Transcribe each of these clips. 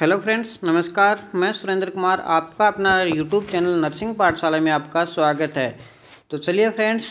hello friends नमस्कार मैं सुरेंद्र कुमार आपका अपना यूट्यूब चैनल नर्सिंग पाठशाला में आपका स्वागत है तो चलिए फ्रेंड्स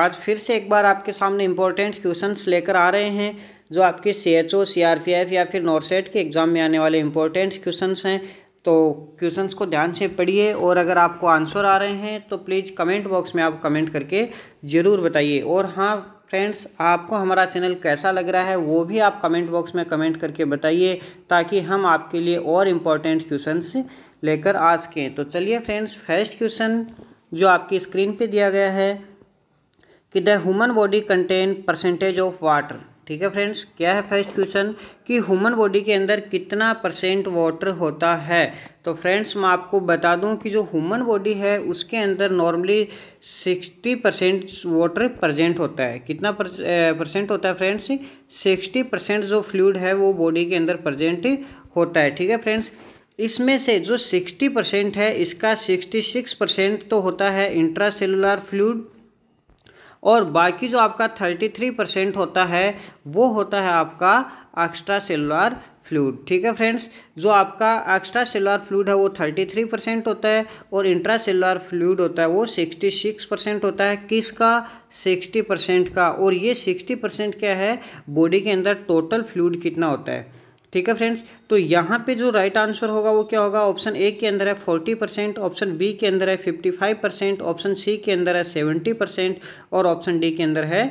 आज फिर से एक बार आपके सामने इम्पोर्टेंट क्वेश्चंस लेकर आ रहे हैं जो आपके C H O C R P F या फिर नॉर्सेट e के एग्ज़ाम में आने वाले इम्पोर्टेंट क्वेश्चंस हैं तो क्वेश्चंस को ध्यान से पढ़िए और अगर आपको आंसर आ रहे हैं तो प्लीज़ कमेंट बॉक्स में आप कमेंट करके ज़रूर बताइए और हाँ फ्रेंड्स आपको हमारा चैनल कैसा लग रहा है वो भी आप कमेंट बॉक्स में कमेंट करके बताइए ताकि हम आपके लिए और इम्पॉर्टेंट क्वेश्चन लेकर आ सकें तो चलिए फ्रेंड्स फर्स्ट क्वेश्चन जो आपकी स्क्रीन पे दिया गया है कि the human body contain percentage of water ठीक है फ्रेंड्स क्या है फर्स्ट क्वेश्चन कि ह्यूमन बॉडी के अंदर कितना परसेंट वाटर होता है तो फ्रेंड्स मैं आपको बता दूं कि जो ह्यूमन बॉडी है उसके अंदर normally sixty percent water present होता है कितना परसेंट होता है फ्रेंड्स सिक्सटी परसेंट जो फ्लूड है वो बॉडी के अंदर प्रजेंट होता है ठीक है फ्रेंड्स इसमें से जो सिक्सटी परसेंट है इसका सिक्सटी सिक्स परसेंट तो होता है इंट्रा फ्लूड और बाकी जो आपका थर्टी थ्री परसेंट होता है वो होता है आपका एक्स्ट्रा सेलुलर फ्लूड ठीक है फ्रेंड्स जो आपका एक्स्ट्रा सेलुलर फ्लूड है वो थर्टी थ्री परसेंट होता है और इंट्रा सेलुलर फ्लूड होता है वो सिक्सटी सिक्स परसेंट होता है किसका सिक्सटी परसेंट का और ये सिक्सटी परसेंट क्या है बॉडी के अंदर टोटल फ्लूड कितना होता है ठीक है फ्रेंड्स तो यहाँ पे जो राइट आंसर होगा वो क्या होगा ऑप्शन ए के अंदर है फोर्टी परसेंट ऑप्शन बी के अंदर है fifty five percent option C के अंदर है सेवेंटी परसेंट और ऑप्शन डी के अंदर है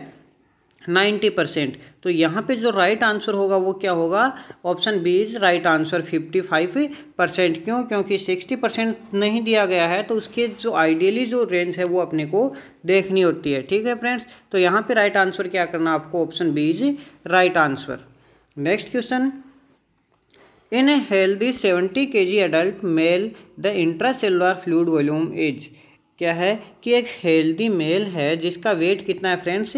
नाइन्टी परसेंट तो यहाँ पे जो राइट आंसर होगा वो क्या होगा option B is right answer fifty five percent क्यों क्योंकि सिक्सटी परसेंट नहीं दिया गया है तो उसके जो आइडियली जो रेंज है वो अपने को देखनी होती है ठीक है फ्रेंड्स तो यहाँ पे राइट आंसर क्या करना आपको option B is right answer next question in healthy seventy K G adult male the intra intracellular fluid volume is क्या है कि एक हेल्दी मेल है जिसका वेट कितना है फ्रेंड्स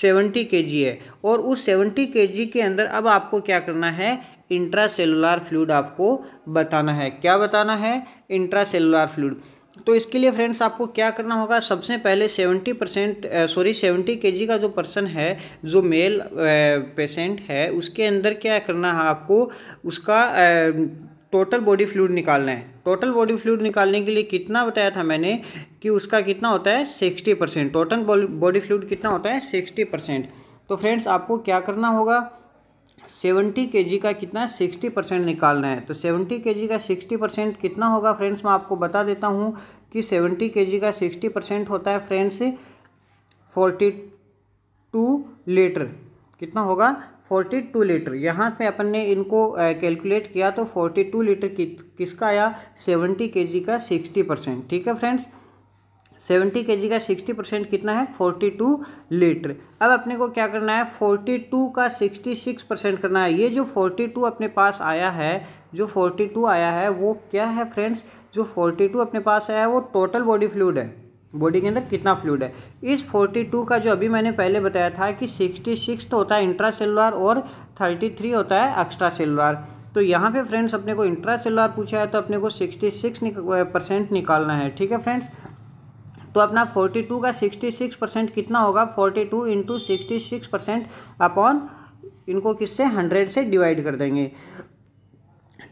सेवेंटी के जी है और उस सेवेंटी के जी के अंदर अब आपको क्या करना है इंट्रा सेलुलर फ्लूड आपको बताना है क्या बताना है इंट्रा सेलुलर फ्लूड तो इसके लिए फ्रेंड्स आपको क्या करना होगा सबसे पहले 70 परसेंट सॉरी 70 के का जो पर्सन है जो मेल पेशेंट है उसके अंदर क्या करना है आपको उसका टोटल बॉडी फ्लूड निकालना है टोटल बॉडी फ्लूड निकालने के लिए कितना बताया था मैंने कि उसका कितना होता है sixty percent total body fluid कितना होता है सिक्सटी परसेंट तो फ्रेंड्स आपको क्या करना होगा सेवेंटी के जी का कितना है सिक्सटी परसेंट निकालना है तो सेवेंटी के जी का सिक्सटी परसेंट कितना होगा फ्रेंड्स मैं आपको बता देता हूँ कि सेवेंटी के जी का सिक्सटी परसेंट होता है फ्रेंड्स फोर्टी टू लीटर कितना होगा फोर्टी टू लीटर यहाँ पे अपन ने इनको कैलकुलेट किया तो फोर्टी टू लीटर कि, किसका आया सेवेंटी के जी का सिक्सटी परसेंट ठीक है फ्रेंड्स सेवेंटी के जी का सिक्सटी परसेंट कितना है फोर्टी टू लीटर अब अपने को क्या करना है फोर्टी टू का सिक्सटी सिक्स परसेंट करना है ये जो फोर्टी टू अपने पास आया है जो फोर्टी टू आया है वो क्या है फ्रेंड्स जो फोर्टी टू अपने पास आया है वो टोटल बॉडी फ्लूड है बॉडी के अंदर कितना फ्लूड है इस 42 का जो अभी मैंने पहले बताया था कि 66 तो होता है इंट्रा सेलुलर और 33 होता है एक्स्ट्रा सेलुलर तो यहाँ पे फ्रेंड्स अपने को इंट्रा सेलुलर पूछा है तो अपने को 66 निक, परसेंट निकालना है ठीक है फ्रेंड्स तो अपना 42 का 66 परसेंट कितना होगा 42 two into sixty percent upon इनको किससे 100 से डिवाइड कर देंगे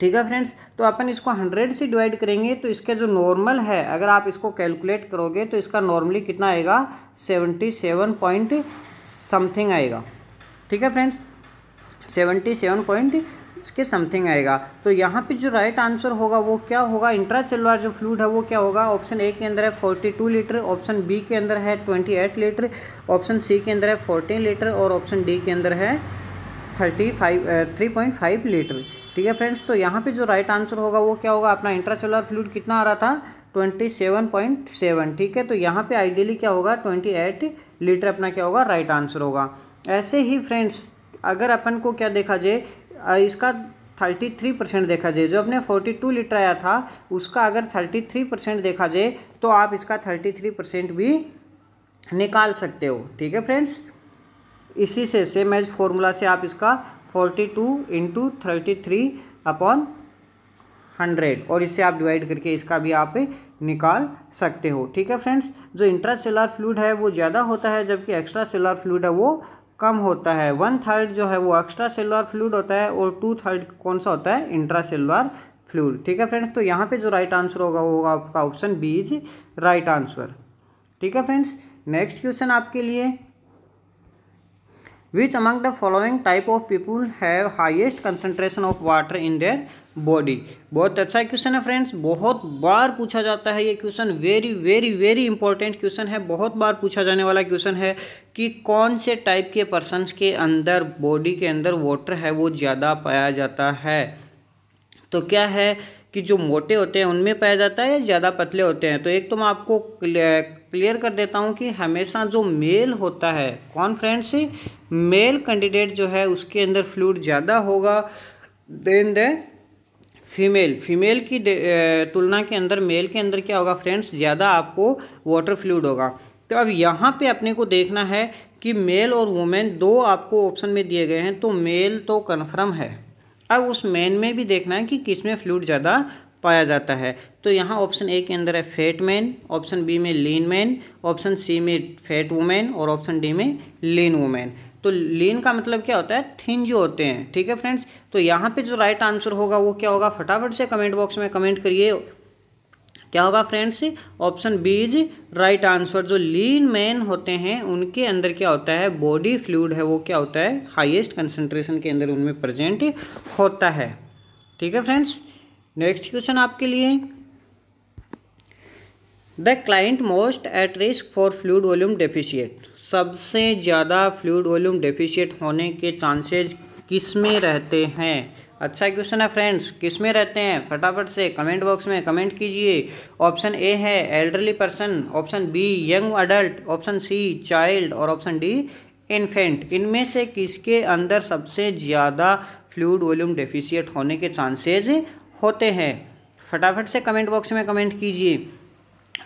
ठीक है फ्रेंड्स तो अपन इसको हंड्रेड से डिवाइड करेंगे तो इसका जो नॉर्मल है अगर आप इसको कैलकुलेट करोगे तो इसका नॉर्मली कितना आएगा सेवेंटी सेवन पॉइंट समथिंग आएगा ठीक है फ्रेंड्स सेवेंटी सेवन पॉइंट इसके समथिंग आएगा तो यहाँ पे जो राइट आंसर होगा वो क्या होगा इंट्रासेलुलर जो फ्लूड है वो क्या होगा ऑप्शन ए के अंदर है 42 लीटर ऑप्शन बी के अंदर है 28 लीटर ऑप्शन सी के अंदर है 14 लीटर और ऑप्शन डी के अंदर है 35 फाइव लीटर ठीक है फ्रेंड्स तो यहाँ पर जो राइट आंसर होगा वो क्या होगा अपना इंट्रा फ्लूड कितना आ रहा था ट्वेंटी सेवन पॉइंट सेवन ठीक है तो यहाँ पे आइडियली क्या होगा ट्वेंटी एट लीटर अपना क्या होगा राइट आंसर होगा ऐसे ही फ्रेंड्स अगर अपन को क्या देखा जाए इसका 33 परसेंट देखा जाए जो अपने 42 लीटर आया था उसका अगर 33 परसेंट देखा जाए तो आप इसका 33 परसेंट भी निकाल सकते हो ठीक है फ्रेंड्स इसी से सेम एज फॉर्मूला से आप इसका 42 two into thirty three upon hundred और इससे आप डिवाइड करके इसका भी आप निकाल सकते हो ठीक है फ्रेंड्स जो इंट्रा सेलर फ्लूड है वो ज़्यादा होता है जबकि एक्स्ट्रा सेलर फ्लूड है वो कम होता है वन थर्ड जो है वो एक्स्ट्रा सेलुलर फ्लूड होता है और टू थर्ड कौन सा होता है इंट्रा सेलुलर फ्लूड ठीक है फ्रेंड्स तो यहाँ पे जो राइट आंसर होगा वो होगा आपका option B is right answer ठीक है फ्रेंड्स नेक्स्ट क्वेश्चन आपके लिए which among the following type of people have highest concentration of water in their body बहुत अच्छा क्वेश्चन है फ्रेंड्स बहुत बार पूछा जाता है ये question very very very important question है बहुत बार पूछा जाने वाला क्वेश्चन है कि कौन से टाइप के पर्सनस के अंदर बॉडी के अंदर वाटर है वो ज़्यादा पाया जाता है तो क्या है कि जो मोटे होते हैं उनमें पाया जाता है या ज़्यादा पतले होते हैं तो एक तो मैं आपको क्लियर कर देता हूँ कि हमेशा जो मेल होता है कौन फ्रेंड्स मेल कैंडिडेट जो है उसके अंदर फ्लूड ज़्यादा होगा देन द फीमेल फीमेल की तुलना के अंदर मेल के अंदर क्या होगा फ्रेंड्स ज़्यादा आपको वाटर फ्लूड होगा तो अब यहाँ पे अपने को देखना है कि मेल और वुमेन दो आपको ऑप्शन में दिए गए हैं तो मेल तो कन्फर्म है अब उस मेन में भी देखना है कि किस में फ्लूड ज़्यादा पाया जाता है तो यहाँ ऑप्शन ए के अंदर है फैट मैन ऑप्शन बी में लीन मैन ऑप्शन सी में फैट वुमेन और ऑप्शन डी में लीन वुमेन तो लीन का मतलब क्या होता है थिन जो होते हैं ठीक है फ्रेंड्स तो यहाँ पे जो राइट आंसर होगा वो क्या होगा फटाफट से कमेंट बॉक्स में कमेंट करिए क्या होगा friends option B is right answer जो लीन मैन होते हैं उनके अंदर क्या होता है बॉडी फ्लूड है वो क्या होता है हाइएस्ट कंसेंट्रेशन के अंदर उनमें प्रजेंट होता है ठीक है फ्रेंड्स नेक्स्ट क्वेश्चन आपके लिए the client most at risk for fluid volume deficit सबसे ज़्यादा फ्लूड वॉल्यूम डेफिशिएट होने के चांसेज किस में रहते हैं अच्छा क्वेश्चन है फ्रेंड्स किस में रहते हैं फटाफट से कमेंट बॉक्स में कमेंट कीजिए ऑप्शन ए है elderly person option B young adult option C child और ऑप्शन डी इन्फेंट इनमें से किसके अंदर सबसे ज़्यादा फ्लूड वॉल्यूम डेफिशिएट होने के चांसेज होते हैं फटाफट से कमेंट बॉक्स में कमेंट कीजिए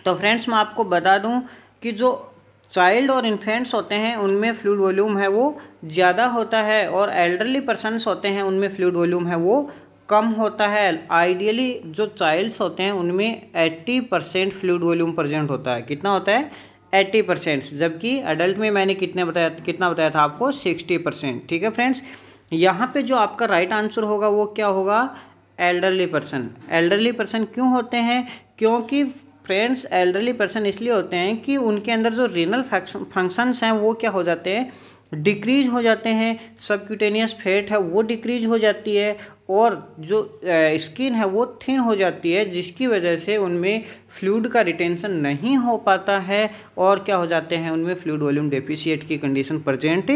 तो फ्रेंड्स मैं आपको बता दूं कि जो चाइल्ड और इन्फेंट्स होते हैं उनमें फ्लूड वॉल्यूम है वो ज़्यादा होता है और एल्डरली पर्सनस होते हैं उनमें फ्लूड वॉल्यूम है वो कम होता है आइडियली जो चाइल्ड्स होते हैं उनमें 80 परसेंट फ्लूड वॉल्यूम प्रजेंट होता है कितना होता है 80 परसेंट जबकि अडल्ट में मैंने कितने बताया कितना बताया था आपको 60 परसेंट ठीक है फ्रेंड्स यहाँ पे जो आपका राइट आंसर होगा वो क्या होगा एल्डरली पर्सन एल्डरली पर्सन क्यों होते हैं क्योंकि फ्रेंड्स एल्डरली पर्सन इसलिए होते हैं कि उनके अंदर जो रीनल फंक्शंस हैं वो क्या हो जाते हैं डिक्रीज हो जाते हैं सबक्यूटेनियस फैट है वो डिक्रीज हो जाती है और जो स्किन है वो थिन हो जाती है जिसकी वजह से उनमें फ्लूड का रिटेंशन नहीं हो पाता है और क्या हो जाते हैं उनमें फ्लूड वॉल्यूम डेफिशिएट की कंडीशन प्रजेंट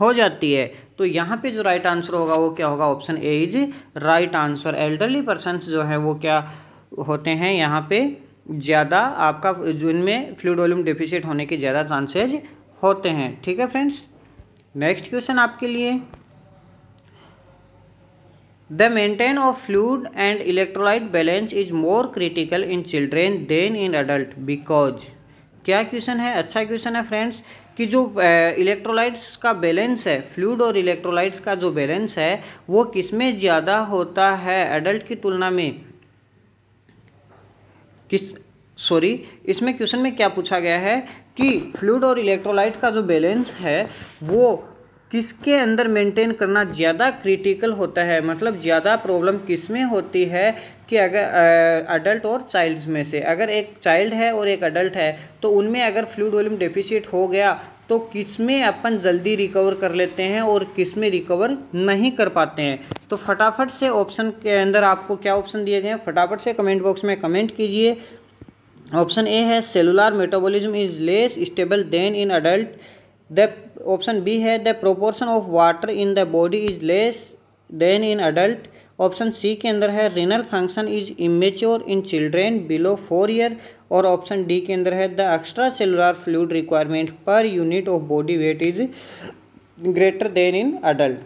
हो जाती है तो यहाँ पे जो राइट आंसर होगा वो क्या होगा option A is right answer elderly persons जो है वो क्या होते हैं यहाँ पे ज़्यादा आपका जो इनमें फ्लूड वॉल्यूम डिफिशिट होने के ज़्यादा चांसेज होते हैं ठीक है फ्रेंड्स नेक्स्ट क्वेश्चन आपके लिए the maintain of fluid and electrolyte balance is more critical in children than in adult because क्या क्वेश्चन है अच्छा क्वेश्चन है फ्रेंड्स कि जो इलेक्ट्रोलाइट्स का बैलेंस है फ्लूड और इलेक्ट्रोलाइट्स का जो बैलेंस है वो किस में ज़्यादा होता है एडल्ट की तुलना में किस सॉरी इसमें क्वेश्चन में क्या पूछा गया है कि फ्लूड और इलेक्ट्रोलाइट का जो बैलेंस है वो किसके अंदर मेंटेन करना ज़्यादा क्रिटिकल होता है मतलब ज़्यादा प्रॉब्लम किस में होती है कि अगर अडल्ट और चाइल्ड्स में से अगर एक चाइल्ड है और एक अडल्ट है तो उनमें अगर फ्लूड वॉल्यूम डेफिशिएट हो गया तो किस में अपन जल्दी रिकवर कर लेते हैं और किस में रिकवर नहीं कर पाते हैं तो फटाफट से ऑप्शन के अंदर आपको क्या ऑप्शन दिए गए हैं फटाफट से कमेंट बॉक्स में कमेंट कीजिए ऑप्शन ए है cellular metabolism is less stable than in adult the option B है the proportion of water in the body is less than in adult option C के अंदर है renal function is immature in children below four year और option D के अंदर है the extra cellular fluid requirement per unit of body weight is greater than in adult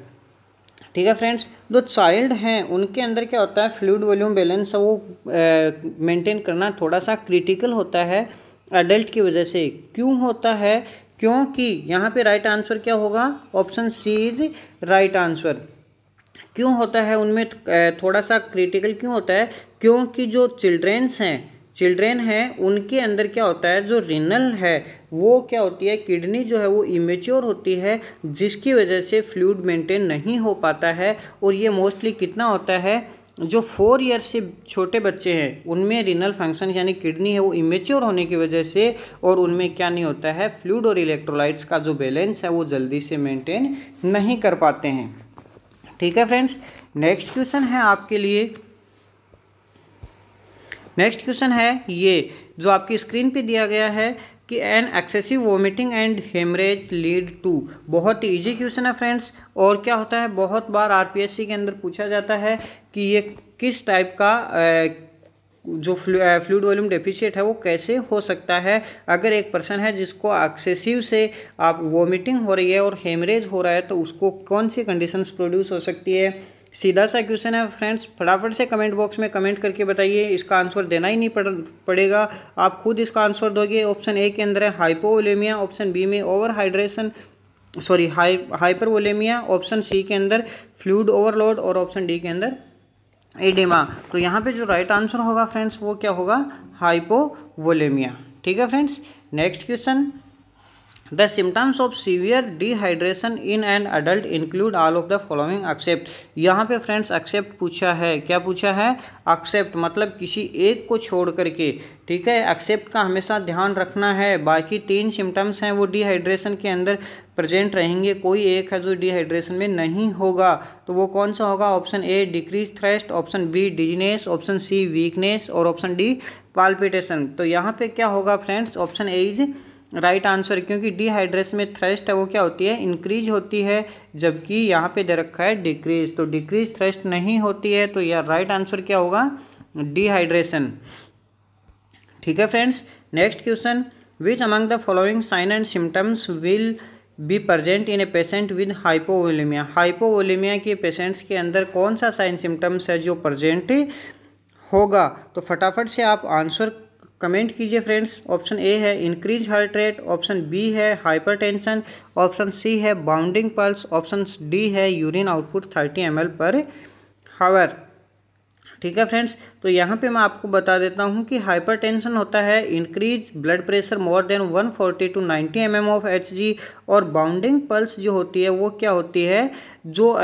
ठीक है friends जो चाइल्ड हैं उनके अंदर क्या होता है फ्लूड वॉल्यूम बैलेंस वो मेंटेन करना थोड़ा सा क्रिटिकल होता है अडल्ट की वजह से क्यों होता है क्योंकि यहाँ पे राइट आंसर क्या होगा option C is right answer क्यों होता है उनमें थोड़ा सा क्रिटिकल क्यों होता है क्योंकि जो चिल्ड्रेंस हैं चिल्ड्रेन हैं उनके अंदर क्या होता है जो रिनल है वो क्या होती है किडनी जो है वो इमेच्योर होती है जिसकी वजह से फ्लूड मेंटेन नहीं हो पाता है और ये मोस्टली कितना होता है जो फोर ईयर से छोटे बच्चे हैं उनमें रिनल फंक्शन यानी किडनी है वो इमेच्योर होने की वजह से और उनमें क्या नहीं होता है फ्लूड और इलेक्ट्रोलाइट्स का जो बैलेंस है वो जल्दी से मेंटेन नहीं कर पाते हैं ठीक है फ्रेंड्स नेक्स्ट क्वेश्चन है आपके लिए नेक्स्ट क्वेश्चन है ये जो आपकी स्क्रीन पे दिया गया है कि an excessive vomiting and haemorrhage lead to बहुत ही ईजी क्वेश्चन है फ्रेंड्स और क्या होता है बहुत बार आरपीएससी के अंदर पूछा जाता है कि ये किस टाइप का जो फ्लूड वॉल्यूम डेफिशिएट है वो कैसे हो सकता है अगर एक पर्सन है जिसको एक्सेसिव से आप वोमिटिंग हो रही है और हेमरेज हो रहा है तो उसको कौन सी कंडीशंस प्रोड्यूस हो सकती है सीधा सा क्वेश्चन है फ्रेंड्स फटाफट से कमेंट बॉक्स में कमेंट करके बताइए इसका आंसर देना ही नहीं पड़, पड़ेगा आप खुद इसका आंसर दोगे ऑप्शन ए के अंदर है हाइपोवोलेमिया ऑप्शन बी में over hydration sorry high hypervolaemia option C के अंदर फ्लूड ओवरलोड और ऑप्शन डी के अंदर एडिमा तो यहाँ पे जो राइट आंसर होगा फ्रेंड्स वो क्या होगा हाइपोवोलेमिया ठीक है friends next question the symptoms of severe dehydration in an adult include all of the following except यहाँ पे फ्रेंड्स एक्सेप्ट पूछा है क्या पूछा है एक्सेप्ट मतलब किसी एक को छोड़ करके ठीक है एक्सेप्ट का हमेशा ध्यान रखना है बाकी तीन सिम्टम्स हैं वो डिहाइड्रेशन के अंदर प्रेजेंट रहेंगे कोई एक है जो डिहाइड्रेशन में नहीं होगा तो वो कौन सा होगा option A decrease thirst option B dizziness option C weakness और ऑप्शन डी पाल्पिटेशन तो यहाँ पे क्या होगा friends option A is right answer क्योंकि डिहाइड्रेस में थ्रेस्ट है वो क्या होती है इंक्रीज होती है जबकि यहाँ पे दे रखा है डिक्रीज तो डिक्रीज थ्रेस्ट नहीं होती है तो यह राइट आंसर क्या होगा डिहाइड्रेशन ठीक है friends next question which among the following sign and symptoms will be present in a patient with hypovolaemia hypovolaemia के पेशेंट्स के अंदर कौन सा साइन सिम्टम्स है जो प्रजेंट होगा तो फटाफट से आप आंसर कमेंट कीजिए फ्रेंड्स ऑप्शन ए है increase heart rate option B है हाइपरटेंशन ऑप्शन सी है बाउंडिंग पल्स ऑप्शन डी है urine output 30 M per hour ठीक है फ्रेंड्स तो यहाँ पे मैं आपको बता देता हूँ कि हाइपरटेंशन होता है increase blood pressure more than 140 to ninety M M of H G और बाउंडिंग पल्स जो होती है वो क्या होती है जो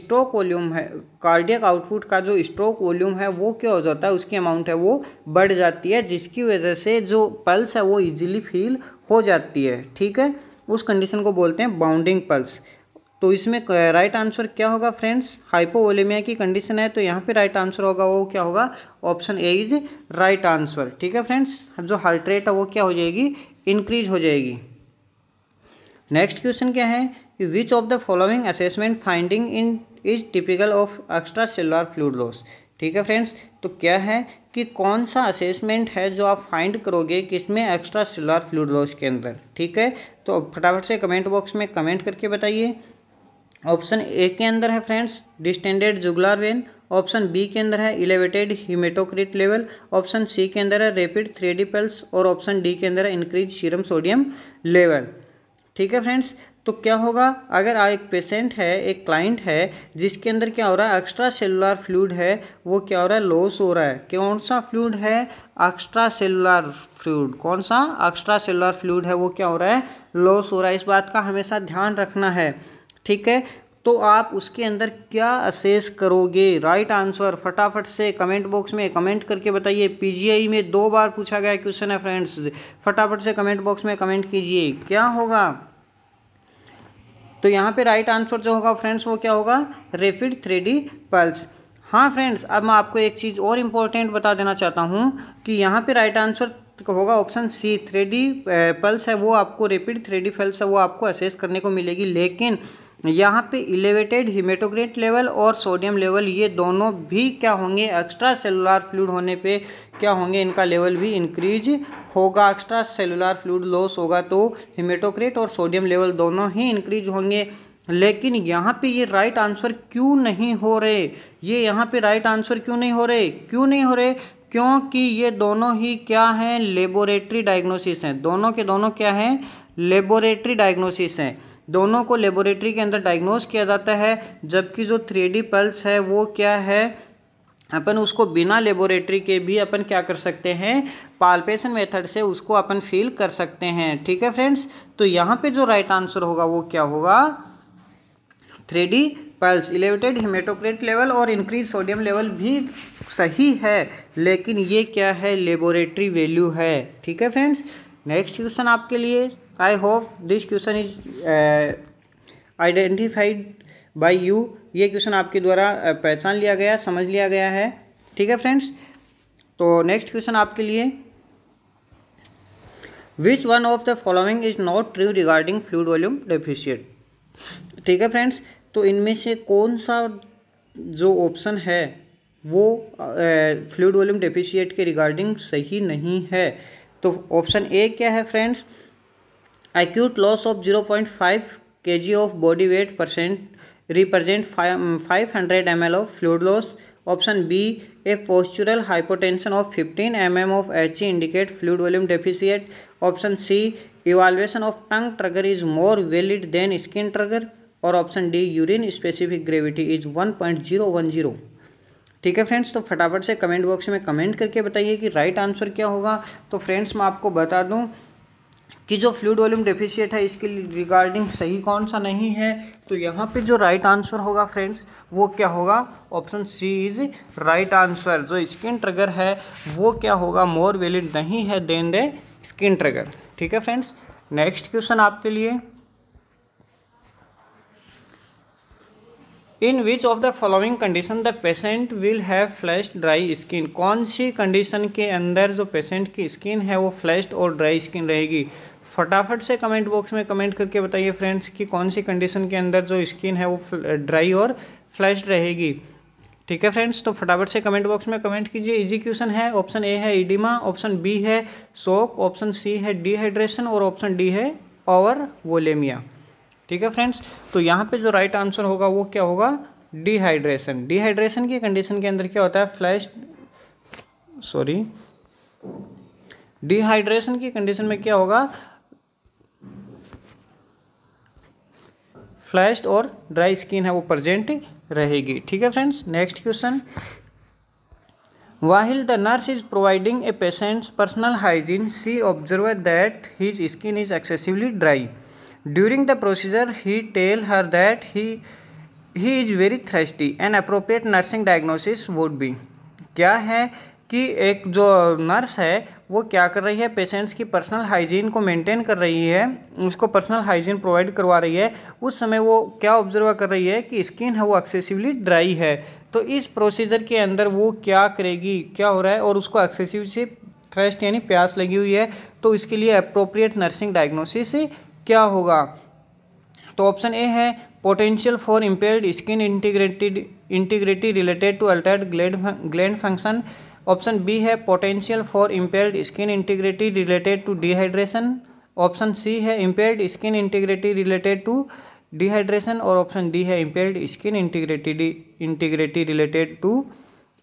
स्ट्रोक वॉल्यूम है कार्डियक आउटपुट का जो स्ट्रोक वॉल्यूम है वो क्या हो जाता है उसकी अमाउंट है वो बढ़ जाती है जिसकी वजह से जो पल्स है वो ईजिली फील हो जाती है ठीक है उस कंडीशन को बोलते हैं बाउंडिंग पल्स तो इसमें राइट आंसर क्या होगा फ्रेंड्स हाइपोवोलेमिया की कंडीशन है तो यहाँ पे राइट आंसर होगा वो क्या होगा option A is right answer ठीक है फ्रेंड्स जो हार्ट रेट है वो क्या हो जाएगी इंक्रीज हो जाएगी नेक्स्ट क्वेश्चन क्या है कि which of the following assessment finding in is typical of extra cellular fluid loss ठीक है फ्रेंड्स तो क्या है कि कौन सा असेसमेंट है जो आप फाइंड करोगे किसमें एक्स्ट्रा सेलुलर फ्लूड लॉस के अंदर ठीक है तो फटाफट से कमेंट बॉक्स में कमेंट करके बताइए ऑप्शन ए के अंदर है friends distended jugular vein option B के अंदर है elevated haematocrit level option C के अंदर है रेपिड थ्री पल्स और ऑप्शन डी के अंदर है इंक्रीज सीरम सोडियम लेवल ठीक है फ्रेंड्स तो क्या होगा अगर आप एक पेशेंट है एक क्लाइंट है जिसके अंदर क्या हो रहा है एक्स्ट्रा सेलुलर फ्लूड है वो क्या हो रहा है लॉस हो रहा है कौन सा फ्लूड है एक्स्ट्रा सेलुलर फ्लूड कौन सा एक्स्ट्रा सेलुलर फ्लूड है वो क्या हो रहा है लॉस हो रहा है इस बात का हमेशा ध्यान रखना है ठीक है तो आप उसके अंदर क्या असेस करोगे राइट आंसर फटाफट से कमेंट बॉक्स में कमेंट करके बताइए पीजीआई में दो बार पूछा गया क्वेश्चन है फ्रेंड्स फटाफट से कमेंट बॉक्स में कमेंट कीजिए क्या होगा तो यहाँ पे राइट आंसर जो होगा फ्रेंड्स वो क्या होगा रेपिड थ्री पल्स हाँ फ्रेंड्स अब मैं आपको एक चीज़ और इम्पोर्टेंट बता देना चाहता हूँ कि यहाँ पे राइट आंसर होगा ऑप्शन सी थ्री पल्स है वो आपको रेपिड थ्री पल्स है वो आपको असेस करने को मिलेगी लेकिन यहाँ पे इलेवेटेड हिमेटोग्रेट लेवल और सोडियम लेवल ये दोनों भी क्या होंगे एक्स्ट्रा सेलुलर फ्लूड होने पे क्या होंगे इनका लेवल भी इंक्रीज होगा एक्स्ट्रा सेलुलर फ्लूड लॉस होगा तो हिमेटोक्रेट और सोडियम लेवल दोनों ही इंक्रीज होंगे लेकिन यहाँ पे ये राइट आंसर क्यों नहीं हो रहे ये यहाँ पे राइट आंसर क्यों नहीं हो रहे क्यों नहीं हो रहे क्योंकि ये दोनों ही क्या हैं लेबोरेटरी डायग्नोसिस हैं दोनों के दोनों क्या हैं लेबोरेटरी डायग्नोसिस हैं दोनों को लेबोरेटरी के अंदर डायग्नोज किया जाता है जबकि जो थ्री पल्स है वो क्या है अपन उसको बिना लेबोरेटरी के भी अपन क्या कर सकते हैं पालपेशन मेथड से उसको अपन फील कर सकते हैं ठीक है फ्रेंड्स तो यहाँ पे जो राइट आंसर होगा वो क्या होगा thready pulse elevated haematocrit level और इंक्रीज सोडियम लेवल भी सही है लेकिन ये क्या है लेबोरेटरी वैल्यू है ठीक है फ्रेंड्स नेक्स्ट क्वेश्चन आपके लिए I hope this question is identified by you ये क्वेश्चन आपके द्वारा uh, पहचान लिया गया समझ लिया गया है ठीक है फ्रेंड्स तो नेक्स्ट क्वेश्चन आपके लिए which one of the following is not true regarding fluid volume deficit ठीक है फ्रेंड्स तो इनमें से कौन सा जो ऑप्शन है वो फ्लूड वॉल्यूम डेफिशिएट के रिगार्डिंग सही नहीं है तो ऑप्शन ए क्या है friends acute loss of zero point five K G of body weight percent represent five hundred M L of fluid loss option B a postural hypotension of fifteen M M of H E indicate fluid volume deficit option C evaluation of tongue turgor is more valid than skin turgor और option D urine specific gravity is one point zero one zero ठीक है friends तो फटाफट से comment box में comment करके बताइए कि राइट आंसर क्या होगा तो फ्रेंड्स मैं आपको बता दूँ कि जो फ्लूड वॉल्यूम डेफिशिएट है इसके रिगार्डिंग सही कौन सा नहीं है तो यहाँ पे जो राइट आंसर होगा फ्रेंड्स वो क्या होगा option C is right answer जो स्किन ट्रगर है वो क्या होगा मोर वैलिड नहीं है देन दे स्किन ट्रगर ठीक है फ्रेंड्स नेक्स्ट क्वेश्चन आपके लिए in which of the following condition the patient will have flushed dry skin कौन सी कंडीशन के अंदर जो पेशेंट की स्किन है वो फ्लैश्ड और ड्राई स्किन रहेगी फटाफट से कमेंट बॉक्स में कमेंट करके बताइए फ्रेंड्स कि कौन सी कंडीशन के अंदर जो स्किन है वो ड्राई और फ्लैश रहेगी ठीक है फ्रेंड्स तो फटाफट से कमेंट बॉक्स में कमेंट कीजिए क्वेश्चन है ऑप्शन ए है इडिमा ऑप्शन बी है सोक ऑप्शन सी है डिहाइड्रेशन और ऑप्शन डी है ओवर वोलेमिया ठीक है फ्रेंड्स तो यहाँ पे जो राइट आंसर होगा वो क्या होगा डिहाइड्रेशन डिहाइड्रेशन की कंडीशन के अंदर क्या होता है फ्लैश सॉरी डिहाइड्रेशन की कंडीशन में क्या होगा फ्लैश्ड और ड्राई स्किन है वो प्रजेंट रहेगी ठीक है friends next question while the nurse is providing a patient's personal hygiene she observe that his skin is excessively dry during the procedure he tell her that he he is very thirsty and appropriate nursing diagnosis would be क्या है कि एक जो nurse है वो क्या कर रही है पेशेंट्स की पर्सनल हाइजीन को मेंटेन कर रही है उसको पर्सनल हाइजीन प्रोवाइड करवा रही है उस समय वो क्या ऑब्जर्व कर रही है कि स्किन है वो एक्सेसिवली ड्राई है तो इस प्रोसीजर के अंदर वो क्या करेगी क्या हो रहा है और उसको एक्सेसिव से थ्रेस्ट यानी प्यास लगी हुई है तो इसके लिए अप्रोप्रिएट नर्सिंग डायग्नोसिस क्या होगा तो ऑप्शन ए है potential for impaired skin integrated integrity related to alter gland gland function option B है potential for impaired skin integrity related to dehydration option C है impaired skin integrity related to dehydration और option D है impaired skin integrity integrity related to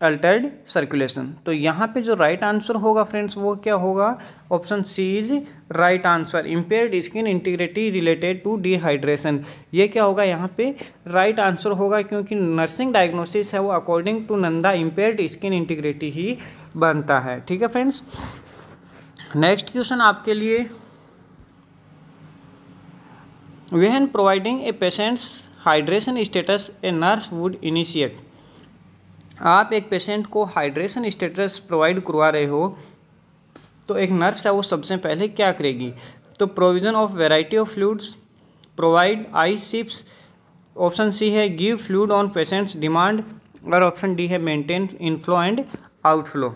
altered circulation तो यहाँ पे जो right right answer होगा friends वो क्या होगा option C is right answer impaired skin integrity related to dehydration ये क्या होगा यहाँ पे राइट right आंसर होगा क्योंकि नर्सिंग डायग्नोसिस है वो according to NANDA impaired skin integrity ही बनता है ठीक है फ्रेंड्स नेक्स्ट क्वेश्चन आपके लिए when providing a patient's hydration status a nurse would initiate आप एक पेशेंट को हाइड्रेशन स्टेटस प्रोवाइड करवा रहे हो तो एक नर्स है वो सबसे पहले क्या करेगी तो provision of variety of fluids provide ice sips option C है give fluid on patient's demand और ऑप्शन डी है मेंटेन इनफ्लो एंड आउटफ्लो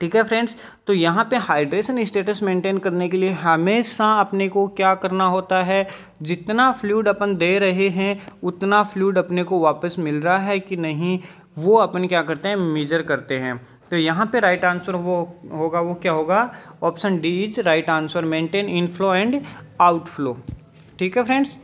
ठीक है फ्रेंड्स तो यहाँ पे हाइड्रेशन स्टेटस मेंटेन करने के लिए हमेशा अपने को क्या करना होता है जितना फ्लूड अपन दे रहे हैं उतना फ्लूड अपने को वापस मिल रहा है कि नहीं वो अपन क्या करते हैं मेजर करते हैं तो यहाँ पे राइट आंसर वो होगा वो क्या होगा option D is right answer maintain inflow and outflow ठीक है फ्रेंड्स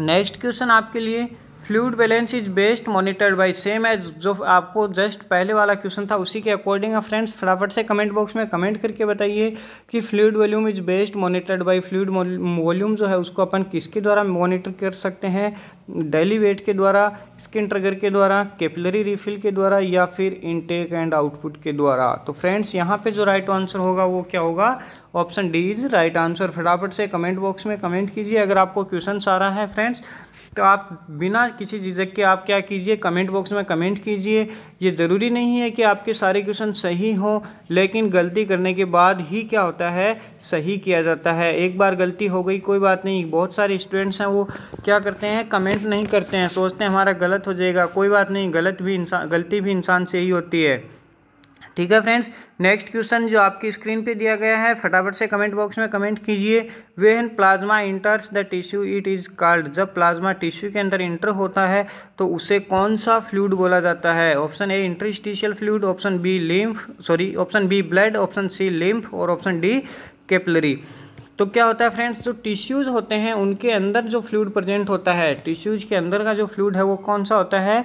नेक्स्ट क्वेश्चन आपके लिए fluid balance is best monitored by same as जो आपको जस्ट पहले वाला क्वेश्चन था उसी के अकॉर्डिंग है फ्रेंड्स फटाफट से कमेंट बॉक्स में कमेंट करके बताइए कि fluid volume is best monitored by fluid volume जो है उसको अपन किसके द्वारा मॉनिटर कर सकते हैं डेली वेट के द्वारा स्किन ट्रगर के द्वारा कैपिलरी रिफिल के द्वारा या फिर इनटेक एंड आउटपुट के द्वारा तो फ्रेंड्स यहाँ पे जो राइट आंसर होगा वो क्या होगा option D is right answer फटाफट से कमेंट बॉक्स में कमेंट कीजिए अगर आपको क्वेश्चन आ रहा है फ्रेंड्स तो आप बिना किसी झिझक के आप क्या कीजिए कमेंट बॉक्स में कमेंट कीजिए ये ज़रूरी नहीं है कि आपके सारे क्वेश्चन सही हों लेकिन गलती करने के बाद ही क्या होता है सही किया जाता है एक बार गलती हो गई कोई बात नहीं बहुत सारे स्टूडेंट्स हैं वो क्या करते हैं कमेंट एक्सेप्ट नहीं करते हैं सोचते हैं हमारा गलत हो जाएगा कोई बात नहीं गलत भी इंसान गलती भी इंसान से ही होती है ठीक है फ्रेंड्स नेक्स्ट क्वेश्चन जो आपकी स्क्रीन पे दिया गया है फटाफट से कमेंट बॉक्स में कमेंट कीजिए when plasma enters the tissue it is called जब प्लाज्मा टिश्यू के अंदर इंटर होता है तो उसे कौन सा फ्लूड बोला जाता है option A interstitial fluid option B lymph sorry option B blood option C lymph और ऑप्शन डी कैपलरी तो क्या होता है फ्रेंड्स जो टिश्यूज़ होते हैं उनके अंदर जो फ्लूड प्रजेंट होता है टिश्यूज़ के अंदर का जो फ्लूड है वो कौन सा होता है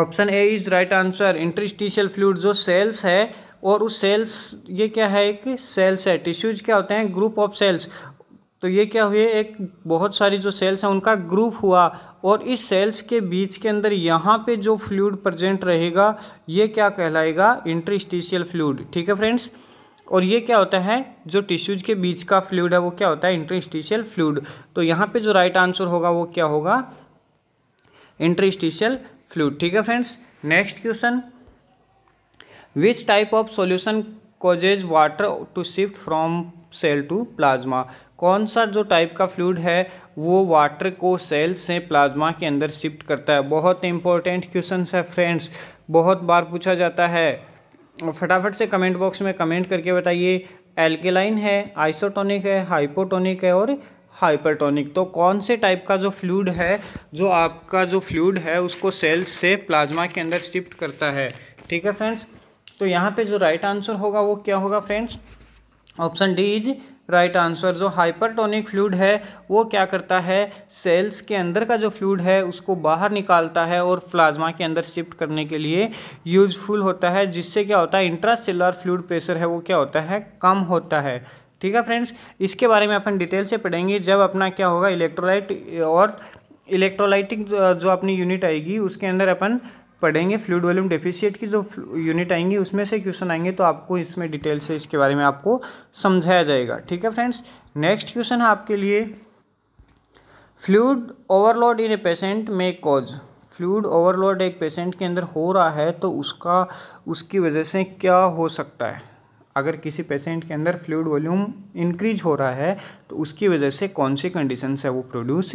option A is right answer interstitial fluid जो सेल्स है और उस सेल्स ये क्या है एक सेल्स है टिश्यूज़ क्या होते हैं ग्रुप ऑफ सेल्स तो ये क्या हुए एक बहुत सारी जो सेल्स हैं उनका ग्रुप हुआ और इस सेल्स के बीच के अंदर यहाँ पे जो फ्लूड प्रेजेंट रहेगा ये क्या कहलाएगा इंटरस्टिशियल फ्लूड ठीक है फ्रेंड्स और ये क्या होता है जो टिश्यूज के बीच का फ्लूड है वो क्या होता है इंटरस्टिशियल फ्लूड तो यहाँ पे जो राइट आंसर होगा वो क्या होगा इंटरस्टिशियल फ्लूड ठीक है friends next question which type of solution causes water to shift from cell to plasma कौन सा जो टाइप का फ्लूड है वो वाटर को सेल से प्लाज्मा के अंदर शिफ्ट करता है बहुत इंपॉर्टेंट क्वेश्चन है फ्रेंड्स बहुत बार पूछा जाता है फटाफट से कमेंट बॉक्स में कमेंट करके बताइए एल्केलाइन है आइसोटोनिक है हाइपोटोनिक है और हाइपरटोनिक तो कौन से टाइप का जो फ्लूड है जो आपका जो फ्लूड है उसको सेल्स से प्लाज्मा के अंदर शिफ्ट करता है ठीक है फ्रेंड्स तो यहाँ पे जो राइट right आंसर होगा वो क्या होगा friends option D is right answer जो हाइपरटोनिक फ्लूड है वो क्या करता है सेल्स के अंदर का जो फ्लूड है उसको बाहर निकालता है और प्लाज्मा के अंदर शिफ्ट करने के लिए यूजफुल होता है जिससे क्या होता है इंट्रासेलर फ्लूड प्रेशर है वो क्या होता है कम होता है ठीक है फ्रेंड्स इसके बारे में अपन डिटेल से पढ़ेंगे जब अपना क्या होगा इलेक्ट्रोलाइट और इलेक्ट्रोलाइटिक जो अपनी यूनिट आएगी उसके अंदर अपन पढ़ेंगे फ्लूड वॉल्यूम डेफिशिएट की जो यूनिट आएंगी उसमें से क्वेश्चन आएंगे तो आपको इसमें डिटेल से इसके बारे में आपको समझाया जाएगा ठीक है फ्रेंड्स नेक्स्ट क्वेश्चन है आपके लिए fluid overload in a patient में कॉज फ्लूड ओवरलोड एक पेशेंट के अंदर हो रहा है तो उसका उसकी वजह से क्या हो सकता है अगर किसी पेशेंट के अंदर फ्लूड वॉल्यूम इंक्रीज हो रहा है तो उसकी वजह से कौन सी कंडीशन है वो प्रोड्यूस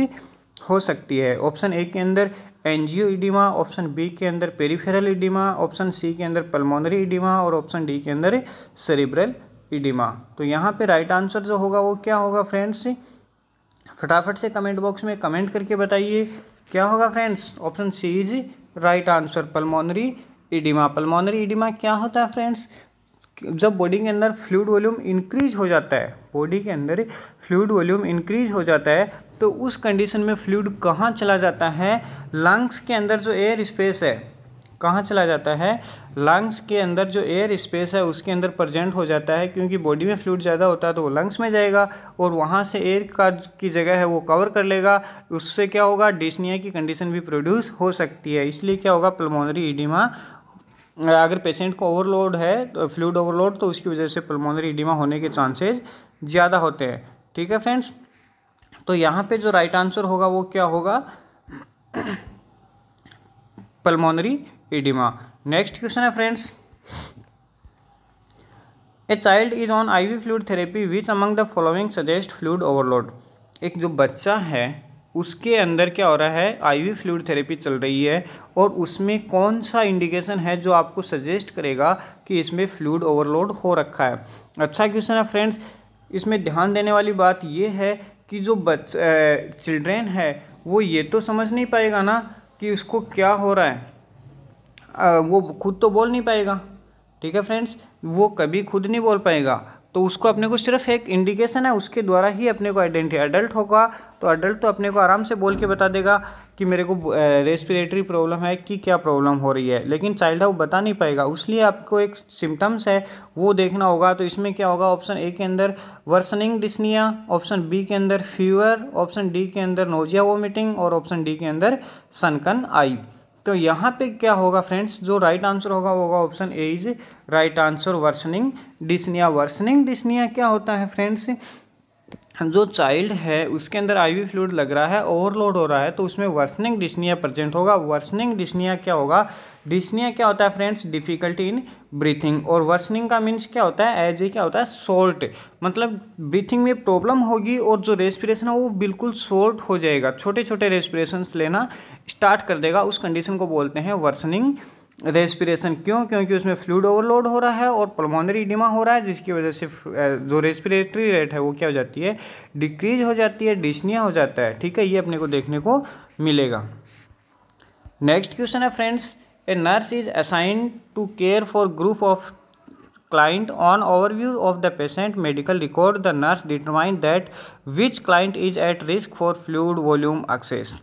हो सकती है ऑप्शन ए के अंदर एनजीओ इडिमा ऑप्शन बी के अंदर पेरीफेरल इडिमा ऑप्शन सी के अंदर पल्मोनरी इडिमा और ऑप्शन डी के अंदर सेरिब्रल इडिमा तो यहाँ पे राइट आंसर जो होगा वो क्या होगा फ्रेंड्स फटाफट से कमेंट बॉक्स में कमेंट करके बताइए क्या होगा friends option C is right answer pulmonary oedema pulmonary oedema क्या होता है फ्रेंड्स जब बॉडी के अंदर फ्लूड वॉल्यूम इंक्रीज हो जाता है बॉडी के अंदर फ्लूड वॉल्यूम इंक्रीज हो जाता है तो उस कंडीशन में फ्लूड कहाँ चला जाता है लंग्स के अंदर जो एयर स्पेस है कहाँ चला जाता है लंग्स के अंदर जो एयर स्पेस है उसके अंदर प्रजेंट हो जाता है क्योंकि बॉडी में फ्लूड ज़्यादा होता है तो वो लंग्स में जाएगा और वहाँ से एयर का की जगह है वो कवर कर लेगा उससे क्या होगा डिस्निया की कंडीशन भी प्रोड्यूस हो सकती है इसलिए क्या होगा पलमोनरी इडिमा अगर पेशेंट को ओवरलोड है तो फ्लूड ओवरलोड तो उसकी वजह से पलमोनरी इडिमा होने के चांसेज ज़्यादा होते हैं ठीक है फ्रेंड्स तो यहाँ पे जो राइट आंसर होगा वो क्या होगा पल्मोनरी इडिमा नेक्स्ट क्वेश्चन है friends a child is on I V fluid therapy which among the following suggest fluid overload एक जो बच्चा है उसके अंदर क्या हो रहा है आईवी फ्लूड थेरेपी चल रही है और उसमें कौन सा इंडिकेशन है जो आपको सजेस्ट करेगा कि इसमें फ्लूड ओवरलोड हो रखा है अच्छा क्वेश्चन है फ्रेंड्स इसमें ध्यान देने वाली बात यह है कि जो बच चिल्ड्रेन है वो ये तो समझ नहीं पाएगा ना कि उसको क्या हो रहा है आ, वो खुद तो बोल नहीं पाएगा ठीक है फ्रेंड्स वो कभी खुद नहीं बोल पाएगा तो उसको अपने को सिर्फ एक इंडिकेशन है उसके द्वारा ही अपने को आइडेंटिटी अडल्ट होगा तो अडल्ट तो अपने को आराम से बोल के बता देगा कि मेरे को रेस्पिरेटरी प्रॉब्लम है कि क्या प्रॉब्लम हो रही है लेकिन चाइल्ड है वो बता नहीं पाएगा उसलिए आपको एक सिम्टम्स है वो देखना होगा तो इसमें क्या होगा ऑप्शन ए के अंदर वर्सनिंग डिस्निया ऑप्शन बी के अंदर फीवर ऑप्शन डी के अंदर नोजिया वोमिटिंग और ऑप्शन डी के अंदर सनकन आई तो यहाँ पे क्या होगा फ्रेंड्स जो राइट आंसर होगा होगा option A is right answer worsening dyspnoea worsening dyspnoea क्या होता है फ्रेंड्स जो चाइल्ड है उसके अंदर आईवी फ्लूड लग रहा है ओवरलोड हो रहा है तो उसमें वर्सनिंग डिस्निया प्रेजेंट होगा वर्सनिंग डिस्निया क्या होगा डिस्निया क्या होता है फ्रेंड्स डिफिकल्टी इन ब्रीथिंग और वर्सनिंग का मीन्स क्या होता है एज ए क्या होता है शॉर्ट मतलब ब्रीथिंग में प्रॉब्लम होगी और जो रेस्पिरेशन है वो बिल्कुल शॉर्ट हो जाएगा छोटे छोटे रेस्पिरेशन लेना स्टार्ट कर देगा उस कंडीशन को बोलते हैं वर्सनिंग रेस्पिरेशन क्यों क्योंकि उसमें फ्लूड ओवरलोड हो रहा है और पलमोनरी डिमा हो रहा है जिसकी वजह से जो रेस्पिरेटरी रेट है वो क्या हो जाती है डिक्रीज हो जाती है डिस्निया हो जाता है ठीक है ये अपने को देखने को मिलेगा नेक्स्ट क्वेश्चन है friends a nurse is assign to care for group of client on overview of the patient medical record the nurse determined that which client is at risk for fluid volume excess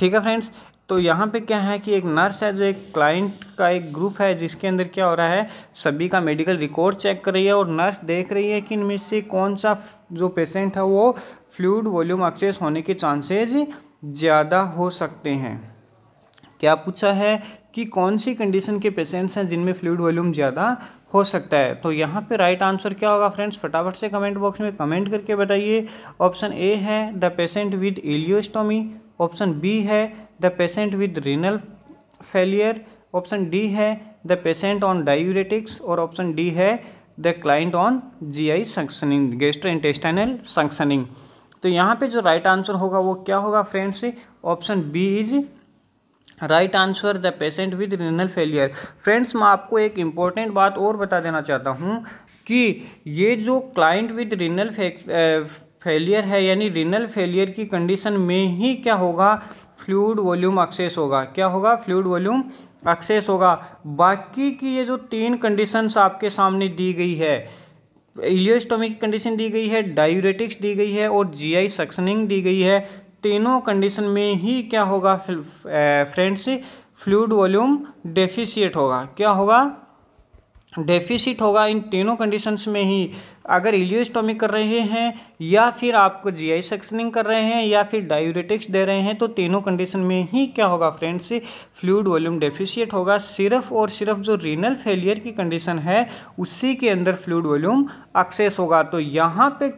ठीक है friends तो यहाँ पे क्या है कि एक nurse है जो एक क्लाइंट का एक ग्रुप है जिसके अंदर क्या हो रहा है सभी का मेडिकल रिकॉर्ड चेक कर रही है और नर्स देख रही है कि इनमें से कौन सा जो पेशेंट है वो फ्लूड वॉल्यूम एक्सेस होने के चांसेज ज़्यादा हो सकते हैं क्या पूछा है कि कौन सी कंडीशन के पेशेंट्स हैं जिनमें फ्लूड वॉल्यूम ज़्यादा हो सकता है तो यहाँ पे राइट आंसर क्या होगा फ्रेंड्स फटाफट से कमेंट बॉक्स में कमेंट करके बताइए ऑप्शन ए है the patient with ileostomy option B है the patient with renal failure option D है द पेशेंट ऑन डायूरेटिक्स और ऑप्शन डी है the client on G I suctioning gastrointestinal suctioning तो यहाँ पे जो राइट right आंसर होगा वो क्या होगा friends option B is right answer the patient with renal failure friends मैं आपको एक इम्पॉर्टेंट बात और बता देना चाहता हूँ कि ये जो क्लाइंट विद रिनल फेलियर है यानी रिनल फेलियर की कंडीशन में ही क्या होगा फ्लूड वॉल्यूम एक्सेस होगा क्या होगा फ्लूड वॉल्यूम एक्सेस होगा बाकी की ये जो तीन कंडीशंस आपके सामने दी गई है इलियोस्टोमिक कंडीशन दी गई है डायूरेटिक्स दी गई है और जीआई सक्सनिंग दी गई है तीनों कंडीशन में ही क्या होगा फ्रेंड्स फ्लूड वॉल्यूम डेफिशिएट होगा क्या होगा डेफिसिट होगा इन तीनों कंडीशंस में ही अगर इलियोस्टोमी कर रहे हैं या फिर आपको जीआई सेक्शनिंग कर रहे हैं या फिर डायूरेटिक्स दे रहे हैं तो तीनों कंडीशन में ही क्या होगा फ्रेंड्स फ्लूड वॉल्यूम डेफिशिएट होगा सिर्फ और सिर्फ जो रीनल फेलियर की कंडीशन है उसी के अंदर फ्लूड वॉल्यूम एक्सेस होगा तो यहाँ पे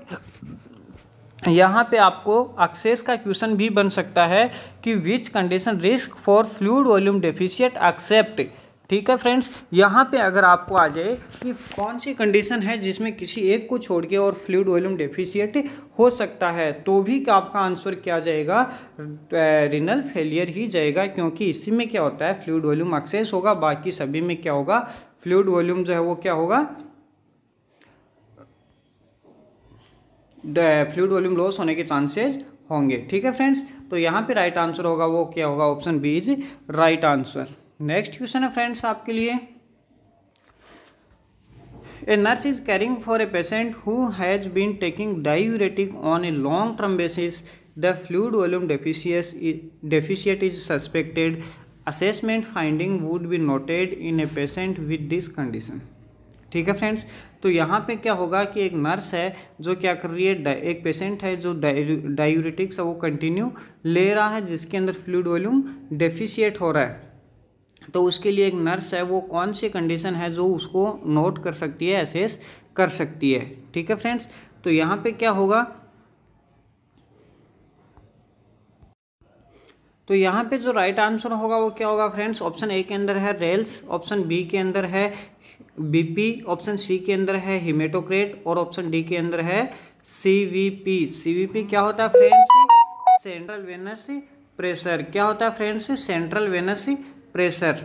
यहाँ पे आपको एक्सेस का क्वेश्चन भी बन सकता है कि which condition risk for fluid volume deficient except ठीक है फ्रेंड्स यहाँ पे अगर आपको आ जाए कि कौन सी कंडीशन है जिसमें किसी एक को छोड़ के और फ्लूड वॉल्यूम डेफिशिएट हो सकता है तो भी आपका आंसर क्या जाएगा रिनल फेलियर ही जाएगा क्योंकि इसी में क्या होता है फ्लूड वॉल्यूम एक्सेस होगा बाकी सभी में क्या होगा फ्लूड वॉल्यूम जो है वो क्या होगा फ्लूड वॉल्यूम लॉस होने के चांसेज होंगे ठीक है फ्रेंड्स तो यहाँ पे राइट आंसर होगा वो क्या होगा option B is right answer next question है फ्रेंड्स आपके लिए a nurse is caring for a patient who has been taking diuretic on a long term basis the fluid volume deficient deficit is suspected assessment finding would be noted in a patient with this condition ठीक है friends तो यहाँ पे क्या होगा कि एक nurse है जो क्या कर रही है एक पेशेंट है जो डायूरेटिक्स है वो कंटिन्यू ले रहा है जिसके अंदर फ्लूड वॉल्यूम डेफिशिएट हो रहा है तो उसके लिए एक नर्स है वो कौन सी कंडीशन है जो उसको नोट कर सकती है एसेस कर सकती है ठीक है फ्रेंड्स तो यहाँ पे क्या होगा तो यहाँ पे जो राइट आंसर होगा वो क्या होगा फ्रेंड्स ऑप्शन ए के अंदर है रेल्स ऑप्शन बी के अंदर है बीपी ऑप्शन सी के अंदर है हिमेटोक्रेट और ऑप्शन डी के अंदर है सीवीपी सीवीपी क्या होता है फ्रेंड्स सेंट्रल वेनस प्रेशर क्या होता है फ्रेंड्स सेंट्रल वेनस प्रेशर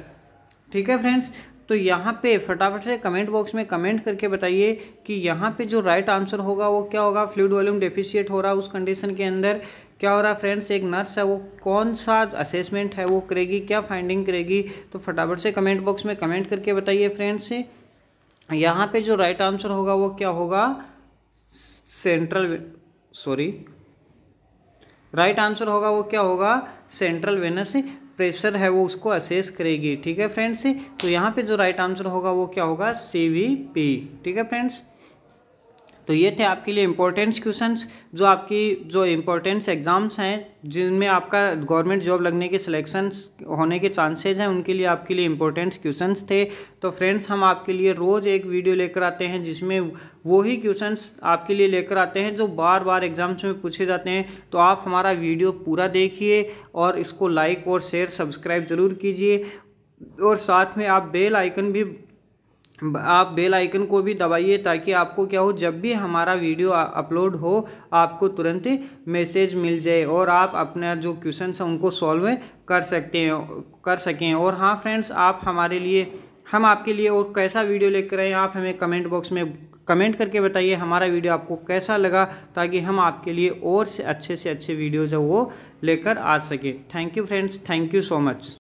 ठीक है फ्रेंड्स तो यहाँ पे फटाफट से कमेंट बॉक्स में कमेंट करके बताइए कि यहाँ पे जो राइट आंसर होगा वो क्या होगा फ्लूड वॉल्यूम डेफिशिएट हो रहा है उस कंडीशन के अंदर क्या हो रहा है फ्रेंड्स एक नर्स है वो कौन सा असेसमेंट है वो करेगी क्या फाइंडिंग करेगी तो फटाफट से कमेंट बॉक्स में कमेंट करके बताइए फ्रेंड्स यहाँ पे जो राइट आंसर होगा वो क्या होगा सेंट्रल सॉरी राइट आंसर होगा वो क्या होगा सेंट्रल वेनस प्रेशर है वो उसको असेस करेगी ठीक है फ्रेंड्स तो यहाँ पे जो राइट आंसर होगा वो क्या होगा सी वी पी ठीक है फ्रेंड्स तो ये थे आपके लिए इम्पोर्टेंट्स क्वेश्चन जो आपकी जो इम्पोर्टेंस एग्ज़ाम्स हैं जिनमें आपका गवर्नमेंट जॉब लगने के सिलेक्शन होने के चांसेज हैं उनके लिए आपके लिए इंपॉर्टेंस क्वेश्चन थे तो फ्रेंड्स हम आपके लिए रोज़ एक वीडियो लेकर आते हैं जिसमें वही क्वेश्चन आपके लिए लेकर आते हैं जो बार बार एग्ज़ाम्स में पूछे जाते हैं तो आप हमारा वीडियो पूरा देखिए और इसको लाइक और शेयर सब्सक्राइब ज़रूर कीजिए और साथ में आप बेल आइकन भी आप बेल आइकन को भी दबाइए ताकि आपको क्या हो जब भी हमारा वीडियो अपलोड हो आपको तुरंत मैसेज मिल जाए और आप अपना जो क्वेश्चन है उनको सॉल्व कर सकते हैं कर सकें और हाँ फ्रेंड्स आप हमारे लिए हम आपके लिए और कैसा वीडियो लेकर आए आप हमें कमेंट बॉक्स में कमेंट करके बताइए हमारा वीडियो आपको कैसा लगा ताकि हम आपके लिए और से अच्छे से अच्छे वीडियोज़ वो लेकर आ सके thank you friends thank you so much